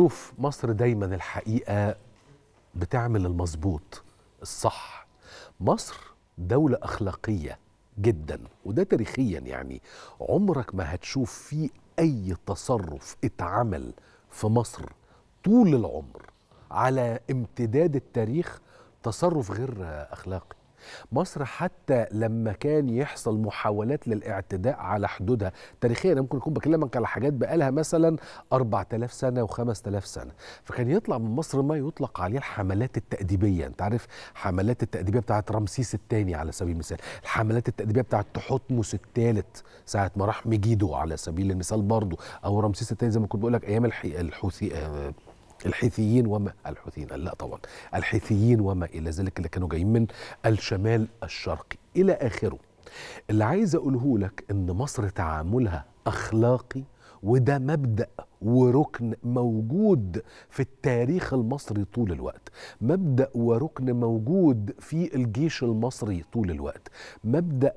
بشوف مصر دايما الحقيقه بتعمل المظبوط الصح مصر دوله اخلاقيه جدا وده تاريخيا يعني عمرك ما هتشوف في اي تصرف اتعمل في مصر طول العمر على امتداد التاريخ تصرف غير اخلاقي مصر حتى لما كان يحصل محاولات للاعتداء على حدودها تاريخيا انا ممكن اكون بكلمك على حاجات بقالها مثلا 4000 سنه و5000 سنه فكان يطلع من مصر ما يطلق عليه الحملات التاديبيه انت عارف حملات التاديبيه بتاعه رمسيس الثاني على سبيل المثال الحملات التاديبيه بتاعه تحتمس الثالث ساعه ما راح ميجيدو على سبيل المثال برضه او رمسيس الثاني زي ما كنت بقول لك ايام الحوثي آه، الحيثيين وما الحوثيين لا طبعا الحيثيين وما الى ذلك اللي كانوا جايين من الشمال الشرقي الى اخره اللي عايز اقوله لك ان مصر تعاملها اخلاقي وده مبدا وركن موجود في التاريخ المصري طول الوقت مبدا وركن موجود في الجيش المصري طول الوقت مبدا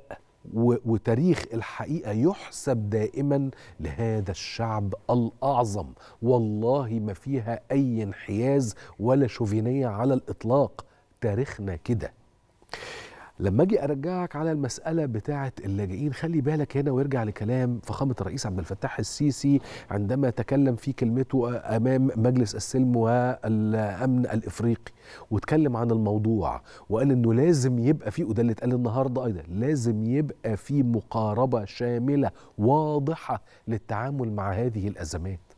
وتاريخ الحقيقه يحسب دائما لهذا الشعب الاعظم والله ما فيها اي انحياز ولا شوفينيه على الاطلاق تاريخنا كده لما اجي ارجعك على المساله بتاعه اللاجئين خلي بالك هنا ويرجع لكلام فخامه الرئيس عبد الفتاح السيسي عندما تكلم في كلمته امام مجلس السلم والامن الافريقي واتكلم عن الموضوع وقال انه لازم يبقى في وده اللي اتقال النهارده ايضا لازم يبقى في مقاربه شامله واضحه للتعامل مع هذه الازمات